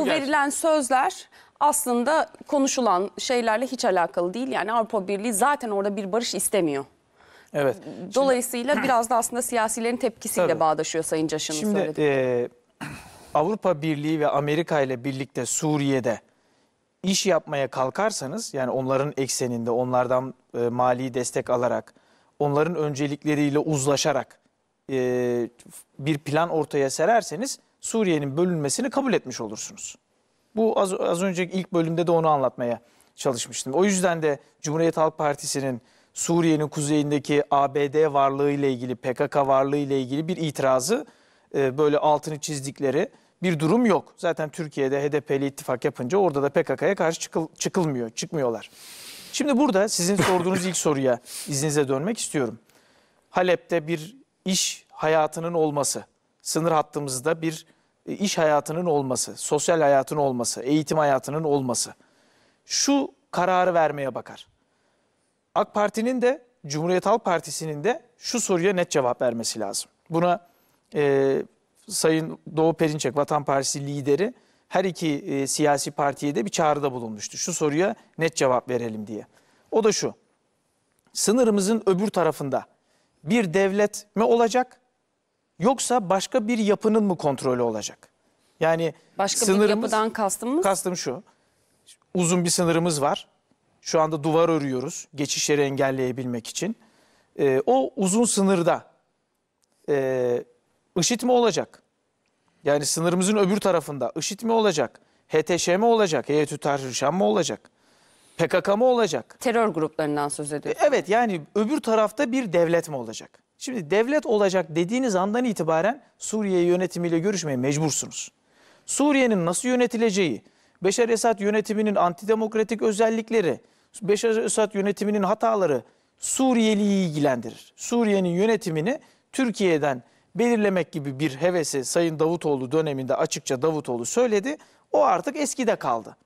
bu verilen sözler aslında konuşulan şeylerle hiç alakalı değil. Yani Avrupa Birliği zaten orada bir barış istemiyor. Evet. Dolayısıyla şimdi, biraz da aslında siyasilerin tepkisiyle tabii. bağdaşıyor Sayın Caşın'ın Şimdi, E, Avrupa Birliği ve Amerika ile birlikte Suriye'de iş yapmaya kalkarsanız yani onların ekseninde onlardan e, mali destek alarak onların öncelikleriyle uzlaşarak e, bir plan ortaya sererseniz Suriye'nin bölünmesini kabul etmiş olursunuz. Bu az, az önceki ilk bölümde de onu anlatmaya çalışmıştım. O yüzden de Cumhuriyet Halk Partisi'nin Suriye'nin kuzeyindeki ABD varlığı ile ilgili, PKK varlığı ile ilgili bir itirazı e, böyle altını çizdikleri bir durum yok. Zaten Türkiye'de HDP'li ittifak yapınca orada da PKK'ya karşı çıkıl, çıkılmıyor, çıkmıyorlar. Şimdi burada sizin sorduğunuz ilk soruya izninizle dönmek istiyorum. Halep'te bir iş hayatının olması, sınır hattımızda bir e, iş hayatının olması, sosyal hayatın olması, eğitim hayatının olması şu kararı vermeye bakar. AK Parti'nin de Cumhuriyet Halk Partisi'nin de şu soruya net cevap vermesi lazım. Buna e, Sayın Doğu Perinçek Vatan Partisi lideri her iki e, siyasi partiye de bir çağrıda bulunmuştu. Şu soruya net cevap verelim diye. O da şu. Sınırımızın öbür tarafında bir devlet mi olacak yoksa başka bir yapının mı kontrolü olacak? Yani başka bir yapıdan kastımız? Kastım şu. Uzun bir sınırımız var. Şu anda duvar örüyoruz geçişleri engelleyebilmek için. Ee, o uzun sınırda e, IŞİD mi olacak? Yani sınırımızın öbür tarafında IŞİD mi olacak? HTŞ mi olacak? Heyetü Tahrir Şam mı olacak? PKK mı olacak? Terör gruplarından söz ediyoruz. Evet yani öbür tarafta bir devlet mi olacak? Şimdi devlet olacak dediğiniz andan itibaren Suriye yönetimiyle görüşmeye mecbursunuz. Suriye'nin nasıl yönetileceği, Beşar Esad yönetiminin antidemokratik özellikleri, Beşar Esad yönetiminin hataları Suriyeli'yi ilgilendirir. Suriye'nin yönetimini Türkiye'den belirlemek gibi bir hevesi Sayın Davutoğlu döneminde açıkça Davutoğlu söyledi. O artık eskide kaldı.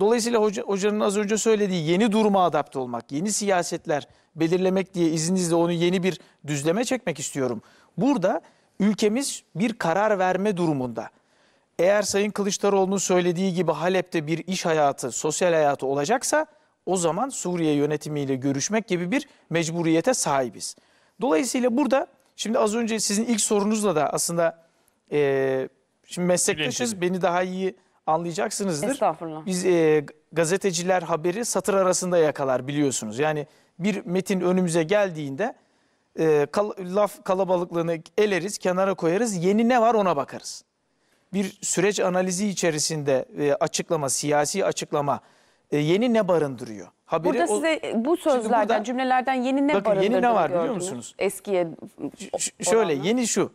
Dolayısıyla hoca, hocanın az önce söylediği yeni duruma adapte olmak, yeni siyasetler belirlemek diye izninizle onu yeni bir düzleme çekmek istiyorum. Burada ülkemiz bir karar verme durumunda. Eğer Sayın Kılıçdaroğlu'nun söylediği gibi Halep'te bir iş hayatı, sosyal hayatı olacaksa o zaman Suriye yönetimiyle görüşmek gibi bir mecburiyete sahibiz. Dolayısıyla burada şimdi az önce sizin ilk sorunuzla da aslında e, şimdi meslektaşız, beni daha iyi anlayacaksınızdır. Estağfurullah. Biz e, gazeteciler haberi satır arasında yakalar biliyorsunuz. Yani bir metin önümüze geldiğinde e, kal, laf kalabalıklığını eleriz, kenara koyarız. Yeni ne var ona bakarız. Bir süreç analizi içerisinde e, açıklama, siyasi açıklama e, yeni ne barındırıyor? Haberi burada size bu sözlerden, burada, cümlelerden yeni ne barındırıyor? bakın, Yeni ne var biliyor musunuz? Eskiye Ş Şöyle yeni şu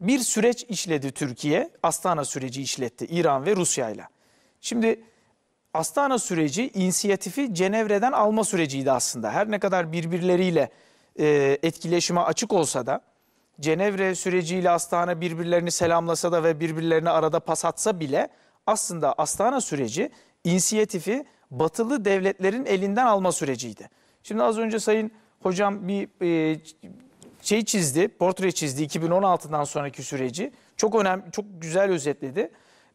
bir süreç işledi Türkiye. Astana süreci işletti İran ve Rusya ile. Şimdi Astana süreci inisiyatifi Cenevre'den alma süreciydi aslında. Her ne kadar birbirleriyle e, etkileşime açık olsa da Cenevre süreciyle Astana birbirlerini selamlasa da ve birbirlerini arada pas atsa bile aslında Astana süreci inisiyatifi batılı devletlerin elinden alma süreciydi. Şimdi az önce Sayın Hocam bir e, şey çizdi, portre çizdi 2016'dan sonraki süreci. Çok önemli, çok güzel özetledi.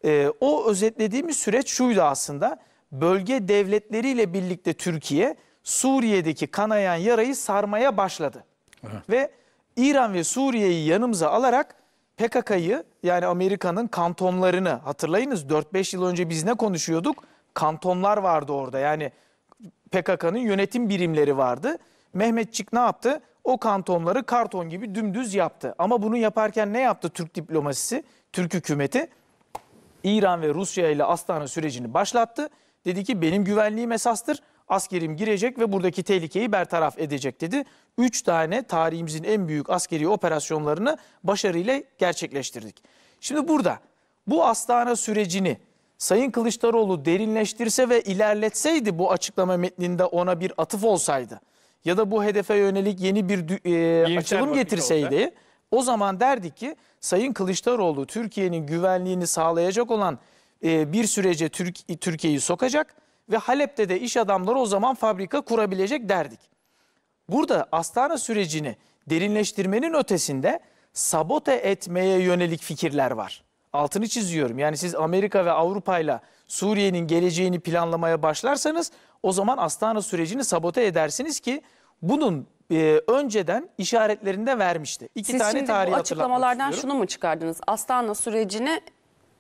E, o özetlediğimiz süreç şuydu aslında. Bölge devletleriyle birlikte Türkiye Suriye'deki kanayan yarayı sarmaya başladı. Evet. Ve İran ve Suriye'yi yanımıza alarak PKK'yı yani Amerika'nın kantonlarını hatırlayınız 4-5 yıl önce biz ne konuşuyorduk? Kantonlar vardı orada yani PKK'nın yönetim birimleri vardı. Mehmetçik ne yaptı? o kantonları karton gibi dümdüz yaptı. Ama bunu yaparken ne yaptı Türk diplomasisi, Türk hükümeti? İran ve Rusya ile Astana sürecini başlattı. Dedi ki benim güvenliğim esastır, askerim girecek ve buradaki tehlikeyi bertaraf edecek dedi. Üç tane tarihimizin en büyük askeri operasyonlarını başarıyla gerçekleştirdik. Şimdi burada bu Astana sürecini Sayın Kılıçdaroğlu derinleştirse ve ilerletseydi bu açıklama metninde ona bir atıf olsaydı ya da bu hedefe yönelik yeni bir e, açılım getirseydi o zaman derdik ki Sayın Kılıçdaroğlu Türkiye'nin güvenliğini sağlayacak olan e, bir sürece Türk, Türkiye'yi sokacak ve Halep'te de iş adamları o zaman fabrika kurabilecek derdik. Burada Astana sürecini derinleştirmenin ötesinde sabote etmeye yönelik fikirler var. Altını çiziyorum. Yani siz Amerika ve Avrupa ile Suriye'nin geleceğini planlamaya başlarsanız o zaman Astana sürecini sabote edersiniz ki bunun e, önceden işaretlerini de vermişti. İki Siz tane tarih açıklamalardan şunu mu çıkardınız? Astana sürecini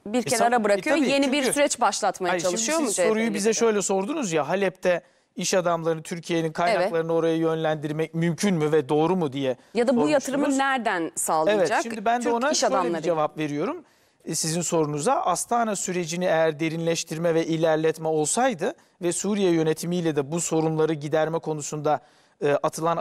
bir e, kenara e, bırakıyor. E, tabii, yeni çünkü, bir süreç başlatmaya hayır, çalışıyor şimdi mu? Siz soruyu bize şöyle sordunuz ya Halep'te iş adamlarını Türkiye'nin kaynaklarını evet. oraya yönlendirmek mümkün mü ve doğru mu diye. Ya da bu yatırımı nereden sağlayacak? Evet şimdi ben de ona şöyle bir cevap veriyorum. E, sizin sorunuza Astana sürecini eğer derinleştirme ve ilerletme olsaydı ve Suriye yönetimiyle de bu sorunları giderme konusunda e, atılan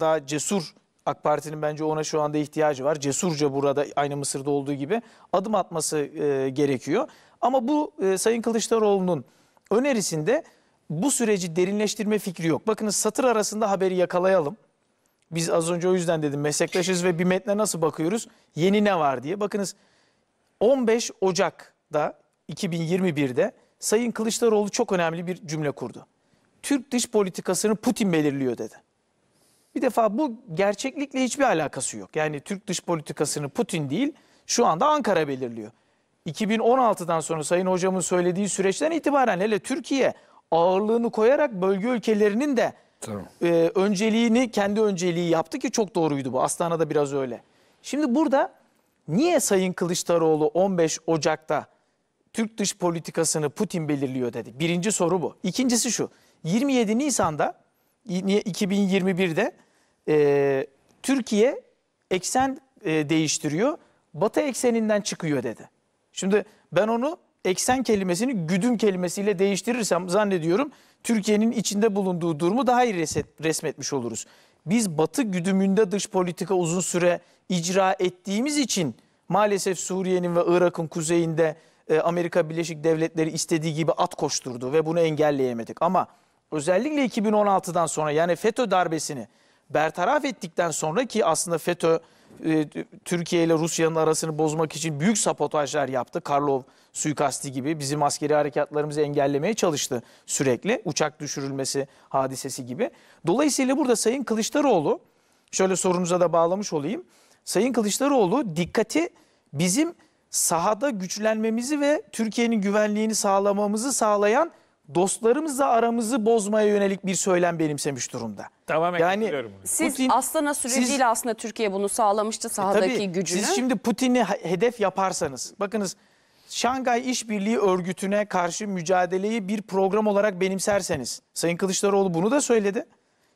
daha cesur AK Parti'nin bence ona şu anda ihtiyacı var. Cesurca burada aynı Mısır'da olduğu gibi adım atması e, gerekiyor. Ama bu e, Sayın Kılıçdaroğlu'nun önerisinde bu süreci derinleştirme fikri yok. Bakınız satır arasında haberi yakalayalım. Biz az önce o yüzden dedim meslektaşız ve bir metne nasıl bakıyoruz? Yeni ne var diye. Bakınız 15 Ocak'da 2021'de Sayın Kılıçdaroğlu çok önemli bir cümle kurdu. Türk dış politikasını Putin belirliyor dedi. Bir defa bu gerçeklikle hiçbir alakası yok. Yani Türk dış politikasını Putin değil şu anda Ankara belirliyor. 2016'dan sonra Sayın Hocam'ın söylediği süreçten itibaren hele Türkiye ağırlığını koyarak bölge ülkelerinin de tamam. e, önceliğini kendi önceliği yaptı ki çok doğruydu bu. Aslana da biraz öyle. Şimdi burada Niye Sayın Kılıçdaroğlu 15 Ocak'ta Türk dış politikasını Putin belirliyor dedi. Birinci soru bu. İkincisi şu. 27 Nisan'da 2021'de e, Türkiye eksen e, değiştiriyor. Batı ekseninden çıkıyor dedi. Şimdi ben onu eksen kelimesini güdüm kelimesiyle değiştirirsem zannediyorum Türkiye'nin içinde bulunduğu durumu daha iyi resmetmiş oluruz biz batı güdümünde dış politika uzun süre icra ettiğimiz için maalesef Suriye'nin ve Irak'ın kuzeyinde e, Amerika Birleşik Devletleri istediği gibi at koşturdu ve bunu engelleyemedik. Ama özellikle 2016'dan sonra yani FETÖ darbesini bertaraf ettikten sonra ki aslında FETÖ e, Türkiye ile Rusya'nın arasını bozmak için büyük sapotajlar yaptı. Karlov suikasti gibi bizim askeri harekatlarımızı engellemeye çalıştı sürekli. Uçak düşürülmesi hadisesi gibi. Dolayısıyla burada Sayın Kılıçdaroğlu şöyle sorunuza da bağlamış olayım. Sayın Kılıçdaroğlu dikkati bizim sahada güçlenmemizi ve Türkiye'nin güvenliğini sağlamamızı sağlayan dostlarımızla aramızı bozmaya yönelik bir söylem benimsemiş durumda. Tamamen yani siz Putin, Astana süreciyle siz, aslında Türkiye bunu sağlamıştı sahadaki e, tabii, gücünü. Siz şimdi Putin'i hedef yaparsanız bakınız Şangay İşbirliği Örgütü'ne karşı mücadeleyi bir program olarak benimserseniz, Sayın Kılıçdaroğlu bunu da söyledi.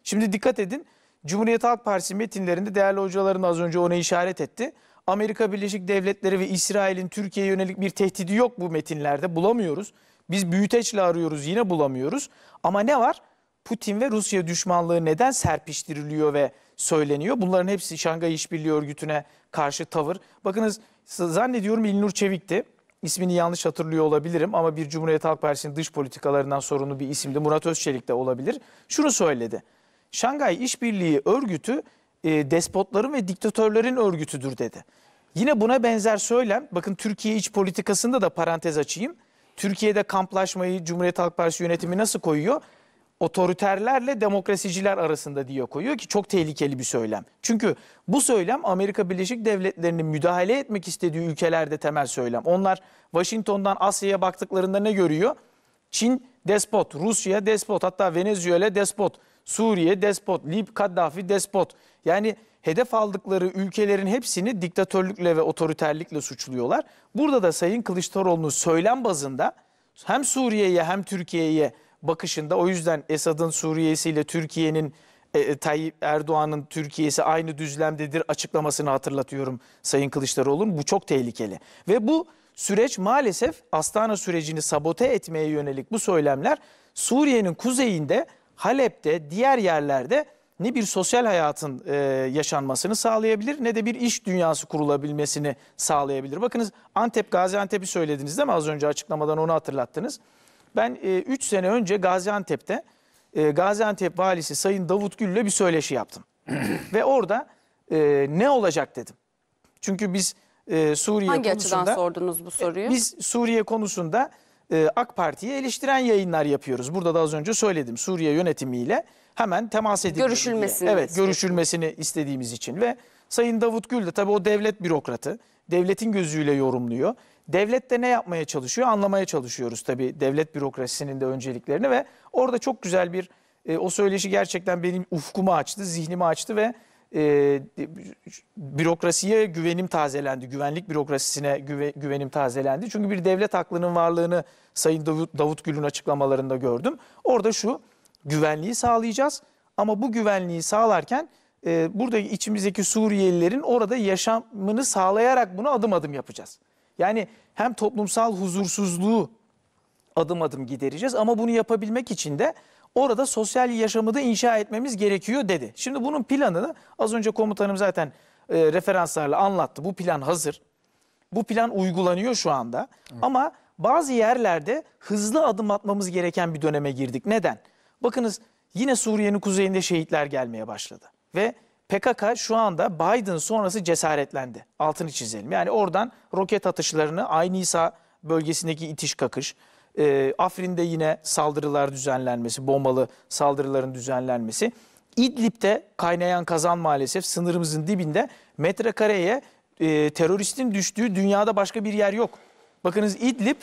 Şimdi dikkat edin, Cumhuriyet Halk Partisi metinlerinde değerli hocaların az önce ona işaret etti. Amerika Birleşik Devletleri ve İsrail'in Türkiye'ye yönelik bir tehdidi yok bu metinlerde bulamıyoruz. Biz büyüteçle arıyoruz yine bulamıyoruz. Ama ne var? Putin ve Rusya düşmanlığı neden serpiştiriliyor ve söyleniyor? Bunların hepsi Şangay İşbirliği Örgütü'ne karşı tavır. Bakınız zannediyorum İlnur Çevik'ti ismini yanlış hatırlıyor olabilirim ama bir Cumhuriyet Halk Partisi'nin dış politikalarından sorumlu bir isimdi. Murat Özçelik de olabilir. Şunu söyledi. Şangay İşbirliği örgütü e, despotların ve diktatörlerin örgütüdür dedi. Yine buna benzer söylem, bakın Türkiye iç politikasında da parantez açayım. Türkiye'de kamplaşmayı Cumhuriyet Halk Partisi yönetimi nasıl koyuyor? otoriterlerle demokrasiciler arasında diye koyuyor ki çok tehlikeli bir söylem. Çünkü bu söylem Amerika Birleşik Devletleri'nin müdahale etmek istediği ülkelerde temel söylem. Onlar Washington'dan Asya'ya baktıklarında ne görüyor? Çin despot, Rusya despot, hatta Venezuela despot, Suriye despot, Lib Kaddafi despot. Yani hedef aldıkları ülkelerin hepsini diktatörlükle ve otoriterlikle suçluyorlar. Burada da Sayın Kılıçdaroğlu'nun söylem bazında hem Suriye'ye hem Türkiye'ye bakışında. O yüzden Esad'ın Suriye'si ile Türkiye'nin e, e, Tayyip Erdoğan'ın Türkiye'si aynı düzlemdedir açıklamasını hatırlatıyorum Sayın Kılıçdaroğlu'nun. Bu çok tehlikeli. Ve bu süreç maalesef Astana sürecini sabote etmeye yönelik bu söylemler Suriye'nin kuzeyinde, Halep'te, diğer yerlerde ne bir sosyal hayatın e, yaşanmasını sağlayabilir ne de bir iş dünyası kurulabilmesini sağlayabilir. Bakınız Antep, Gaziantep'i söylediniz değil mi az önce açıklamadan onu hatırlattınız. Ben 3 e, sene önce Gaziantep'te e, Gaziantep valisi Sayın Davut Gül'le bir söyleşi yaptım. Ve orada e, ne olacak dedim. Çünkü biz e, Suriye Hangi konusunda... Hangi sordunuz bu e, soruyu? E, biz Suriye konusunda e, AK Parti'yi eleştiren yayınlar yapıyoruz. Burada da az önce söyledim Suriye yönetimiyle hemen temas edilmesi. Görüşülmesini. Diye. Evet görüşülmesini istediğimiz için ve Sayın Davut Gül de tabii o devlet bürokratı devletin gözüyle yorumluyor. Devlet de ne yapmaya çalışıyor anlamaya çalışıyoruz tabii devlet bürokrasisinin de önceliklerini ve orada çok güzel bir e, o söyleşi gerçekten benim ufkumu açtı, zihnimi açtı ve e, bürokrasiye güvenim tazelendi. Güvenlik bürokrasisine güve, güvenim tazelendi. Çünkü bir devlet aklının varlığını Sayın Davut, Davut Gül'ün açıklamalarında gördüm. Orada şu güvenliği sağlayacağız ama bu güvenliği sağlarken e, burada içimizdeki Suriyelilerin orada yaşamını sağlayarak bunu adım adım yapacağız. Yani hem toplumsal huzursuzluğu adım adım gidereceğiz ama bunu yapabilmek için de orada sosyal yaşamı da inşa etmemiz gerekiyor dedi. Şimdi bunun planını az önce komutanım zaten e, referanslarla anlattı. Bu plan hazır. Bu plan uygulanıyor şu anda. Evet. Ama bazı yerlerde hızlı adım atmamız gereken bir döneme girdik. Neden? Bakınız yine Suriye'nin kuzeyinde şehitler gelmeye başladı. Ve PKK şu anda Biden sonrası cesaretlendi. Altını çizelim. Yani oradan roket atışlarını Aynisa bölgesindeki itiş kakış, e, Afrin'de yine saldırılar düzenlenmesi, bombalı saldırıların düzenlenmesi. İdlib'de kaynayan kazan maalesef sınırımızın dibinde metrekareye e, teröristin düştüğü dünyada başka bir yer yok. Bakınız İdlib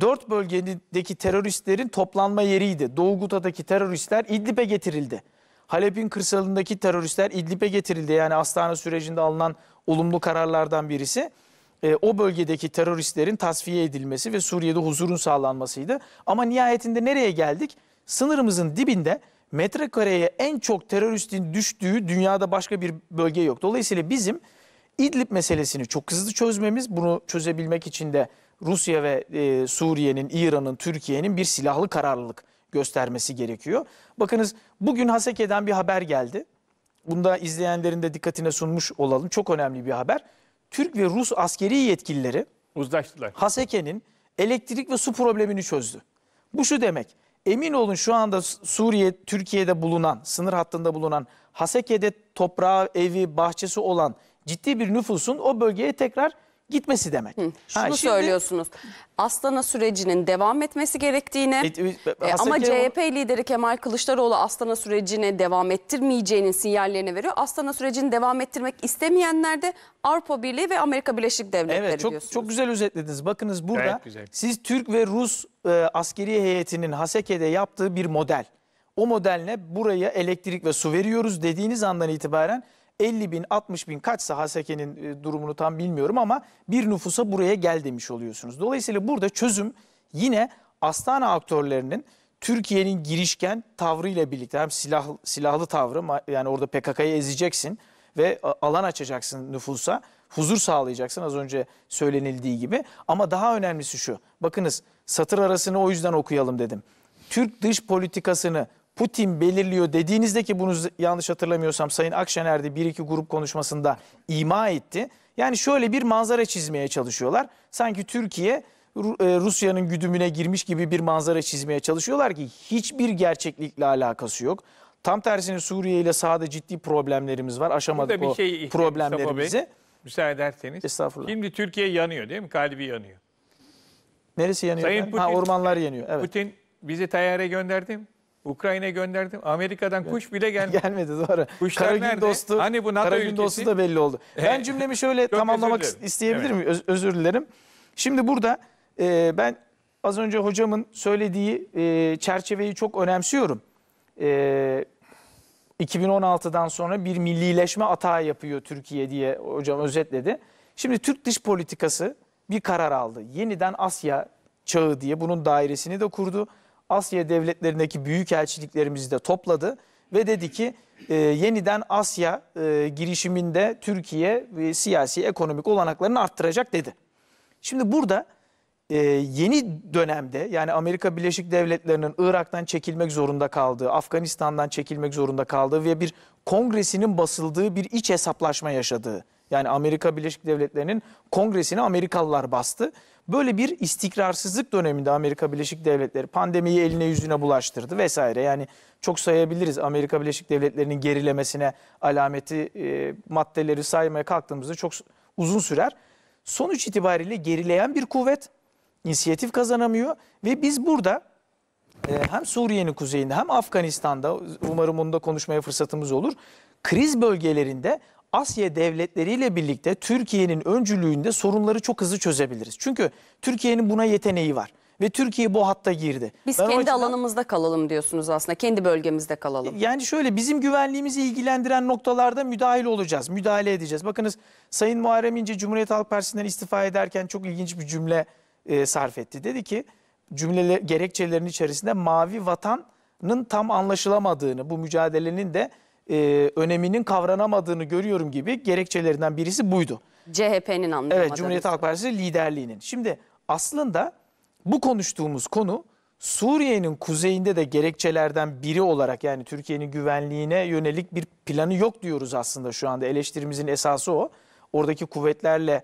dört bölgedeki teröristlerin toplanma yeriydi. Doğu Guta'daki teröristler İdlib'e getirildi. Halep'in kırsalındaki teröristler İdlib'e getirildi. Yani Astana sürecinde alınan olumlu kararlardan birisi e, o bölgedeki teröristlerin tasfiye edilmesi ve Suriye'de huzurun sağlanmasıydı. Ama nihayetinde nereye geldik? Sınırımızın dibinde metrekareye en çok teröristin düştüğü dünyada başka bir bölge yok. Dolayısıyla bizim İdlib meselesini çok hızlı çözmemiz, bunu çözebilmek için de Rusya ve e, Suriye'nin, İran'ın, Türkiye'nin bir silahlı kararlılık göstermesi gerekiyor. Bakınız bugün Haseke'den bir haber geldi. Bunu da izleyenlerin de dikkatine sunmuş olalım. Çok önemli bir haber. Türk ve Rus askeri yetkilileri uzlaştılar. Haseke'nin elektrik ve su problemini çözdü. Bu şu demek. Emin olun şu anda Suriye, Türkiye'de bulunan, sınır hattında bulunan Haseke'de toprağı, evi, bahçesi olan ciddi bir nüfusun o bölgeye tekrar gitmesi demek. Hı, şunu ha, şimdi, söylüyorsunuz. Aslan'a sürecinin devam etmesi gerektiğini e, e, e ama CHP lideri Kemal Kılıçdaroğlu Aslan'a sürecine devam ettirmeyeceğinin sinyallerini veriyor. Aslan'a sürecini devam ettirmek istemeyenler de Avrupa Birliği ve Amerika Birleşik Devletleri evet, çok, diyorsunuz. Çok güzel özetlediniz. Bakınız burada evet, siz Türk ve Rus e, askeri heyetinin Haseke'de yaptığı bir model. O modeline buraya elektrik ve su veriyoruz dediğiniz andan itibaren 50 bin 60 bin kaçsa Haseke'nin e, durumunu tam bilmiyorum ama bir nüfusa buraya gel demiş oluyorsunuz. Dolayısıyla burada çözüm yine Astana aktörlerinin Türkiye'nin girişken tavrıyla birlikte hem silah, silahlı tavrı yani orada PKK'yı ezeceksin ve alan açacaksın nüfusa huzur sağlayacaksın az önce söylenildiği gibi ama daha önemlisi şu bakınız satır arasını o yüzden okuyalım dedim. Türk dış politikasını Putin belirliyor dediğinizde ki bunu yanlış hatırlamıyorsam Sayın Akşener de bir iki grup konuşmasında ima etti. Yani şöyle bir manzara çizmeye çalışıyorlar. Sanki Türkiye e, Rusya'nın güdümüne girmiş gibi bir manzara çizmeye çalışıyorlar ki hiçbir gerçeklikle alakası yok. Tam tersine Suriye ile sahada ciddi problemlerimiz var. Aşamadık Burada bir şey o problemlerimizi. Bey, müsaade ederseniz. Estağfurullah. Şimdi Türkiye yanıyor değil mi? Kalbi yanıyor. Neresi yanıyor? Sayın Putin, ha, ormanlar yanıyor. Evet. Putin bizi Tayyare gönderdi mi? Ukrayna'ya gönderdim. Amerika'dan kuş bile gelmedi. Gelmedi doğru. Kuşlar Karagül nerede? dostu, hani bu NATO Karagül ülkesi? dostu da belli oldu. Ben cümlemi şöyle tamamlamak isteyebilir miyim? Öz, özür dilerim. Şimdi burada e, ben az önce hocamın söylediği e, çerçeveyi çok önemsiyorum. E, 2016'dan sonra bir millileşme atağı yapıyor Türkiye diye hocam özetledi. Şimdi Türk dış politikası bir karar aldı. Yeniden Asya çağı diye bunun dairesini de kurdu. Asya devletlerindeki büyük elçiliklerimizi de topladı ve dedi ki e, yeniden Asya e, girişiminde Türkiye e, siyasi ekonomik olanaklarını arttıracak dedi. Şimdi burada e, yeni dönemde yani Amerika Birleşik Devletleri'nin Irak'tan çekilmek zorunda kaldığı, Afganistan'dan çekilmek zorunda kaldığı ve bir kongresinin basıldığı bir iç hesaplaşma yaşadığı yani Amerika Birleşik Devletleri'nin kongresini Amerikalılar bastı. Böyle bir istikrarsızlık döneminde Amerika Birleşik Devletleri pandemiyi eline yüzüne bulaştırdı vesaire. Yani çok sayabiliriz Amerika Birleşik Devletleri'nin gerilemesine alameti e, maddeleri saymaya kalktığımızda çok uzun sürer. Sonuç itibariyle gerileyen bir kuvvet inisiyatif kazanamıyor ve biz burada e, hem Suriye'nin kuzeyinde hem Afganistan'da umarım onu da konuşmaya fırsatımız olur. Kriz bölgelerinde Asya devletleriyle birlikte Türkiye'nin öncülüğünde sorunları çok hızlı çözebiliriz. Çünkü Türkiye'nin buna yeteneği var ve Türkiye bu hatta girdi. Biz ben kendi açıdan, alanımızda kalalım diyorsunuz aslında. Kendi bölgemizde kalalım. Yani şöyle bizim güvenliğimizi ilgilendiren noktalarda müdahil olacağız. Müdahale edeceğiz. Bakınız Sayın Muharrem İnce Cumhuriyet Halk Partisi'nden istifa ederken çok ilginç bir cümle e, sarf etti. Dedi ki cümleler gerekçelerinin içerisinde mavi vatanın tam anlaşılamadığını, bu mücadelenin de e, öneminin kavranamadığını görüyorum gibi gerekçelerinden birisi buydu. CHP'nin anlayamadığı. Evet Cumhuriyet Halk Partisi liderliğinin. Şimdi aslında bu konuştuğumuz konu Suriye'nin kuzeyinde de gerekçelerden biri olarak yani Türkiye'nin güvenliğine yönelik bir planı yok diyoruz aslında şu anda eleştirimizin esası o. Oradaki kuvvetlerle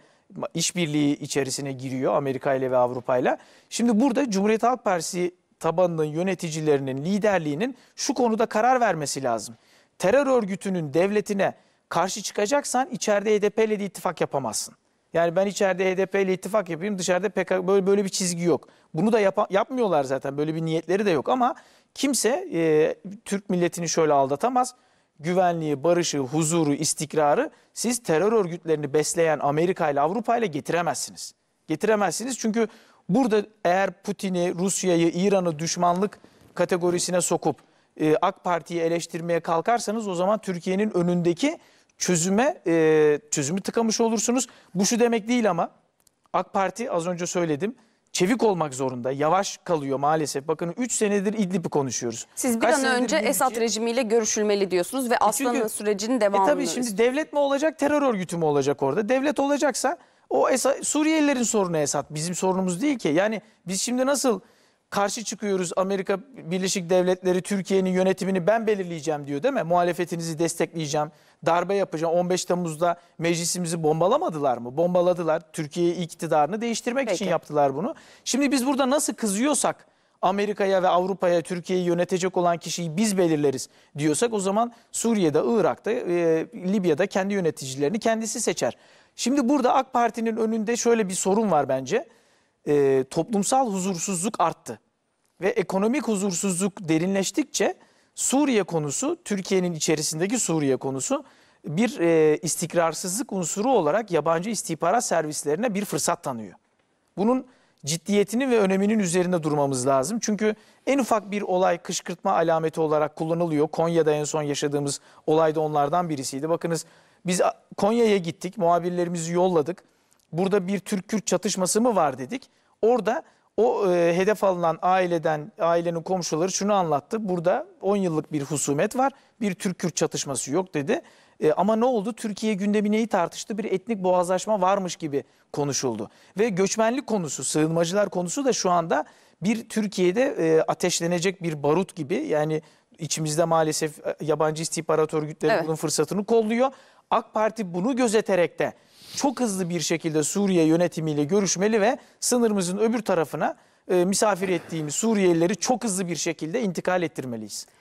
işbirliği içerisine giriyor Amerika ile ve Avrupa ile. Şimdi burada Cumhuriyet Halk Partisi tabanının yöneticilerinin liderliğinin şu konuda karar vermesi lazım terör örgütünün devletine karşı çıkacaksan içeride HDP ile de ittifak yapamazsın. Yani ben içeride HDP ile ittifak yapayım dışarıda PKK böyle, böyle bir çizgi yok. Bunu da yap yapmıyorlar zaten böyle bir niyetleri de yok ama kimse e, Türk milletini şöyle aldatamaz. Güvenliği, barışı, huzuru, istikrarı siz terör örgütlerini besleyen Amerika ile Avrupa ile getiremezsiniz. Getiremezsiniz çünkü burada eğer Putin'i, Rusya'yı, İran'ı düşmanlık kategorisine sokup e, AK Parti'yi eleştirmeye kalkarsanız o zaman Türkiye'nin önündeki çözüme e, çözümü tıkamış olursunuz. Bu şu demek değil ama AK Parti az önce söyledim çevik olmak zorunda. Yavaş kalıyor maalesef. Bakın 3 senedir İdlib'i konuşuyoruz. Siz bir Kaç an önce Esad rejimiyle görüşülmeli diyorsunuz ve e, aslanın e sürecinin devamını. E tabii şimdi devlet mi olacak, terör örgütü mü olacak orada? Devlet olacaksa o Esad, Suriyelilerin sorunu Esad. Bizim sorunumuz değil ki. Yani biz şimdi nasıl karşı çıkıyoruz Amerika Birleşik Devletleri Türkiye'nin yönetimini ben belirleyeceğim diyor değil mi? Muhalefetinizi destekleyeceğim, darbe yapacağım. 15 Temmuz'da meclisimizi bombalamadılar mı? Bombaladılar. Türkiye iktidarını değiştirmek Peki. için yaptılar bunu. Şimdi biz burada nasıl kızıyorsak Amerika'ya ve Avrupa'ya Türkiye'yi yönetecek olan kişiyi biz belirleriz diyorsak o zaman Suriye'de, Irak'ta, e, Libya'da kendi yöneticilerini kendisi seçer. Şimdi burada AK Parti'nin önünde şöyle bir sorun var bence. E, toplumsal huzursuzluk arttı ve ekonomik huzursuzluk derinleştikçe Suriye konusu, Türkiye'nin içerisindeki Suriye konusu bir e, istikrarsızlık unsuru olarak yabancı istihbarat servislerine bir fırsat tanıyor. Bunun ciddiyetinin ve öneminin üzerinde durmamız lazım. Çünkü en ufak bir olay kışkırtma alameti olarak kullanılıyor. Konya'da en son yaşadığımız olay da onlardan birisiydi. Bakınız biz Konya'ya gittik, muhabirlerimizi yolladık. Burada bir Türk-Kürt çatışması mı var dedik. Orada o e, hedef alınan aileden, ailenin komşuları şunu anlattı. Burada 10 yıllık bir husumet var. Bir Türk-Kürt çatışması yok dedi. E, ama ne oldu? Türkiye gündemi neyi tartıştı? Bir etnik boğazlaşma varmış gibi konuşuldu. Ve göçmenlik konusu, sığınmacılar konusu da şu anda bir Türkiye'de e, ateşlenecek bir barut gibi. Yani içimizde maalesef e, yabancı istihbarat örgütleri evet. bunun fırsatını kolluyor. AK Parti bunu gözeterek de çok hızlı bir şekilde Suriye yönetimiyle görüşmeli ve sınırımızın öbür tarafına e, misafir ettiğimiz Suriyelileri çok hızlı bir şekilde intikal ettirmeliyiz.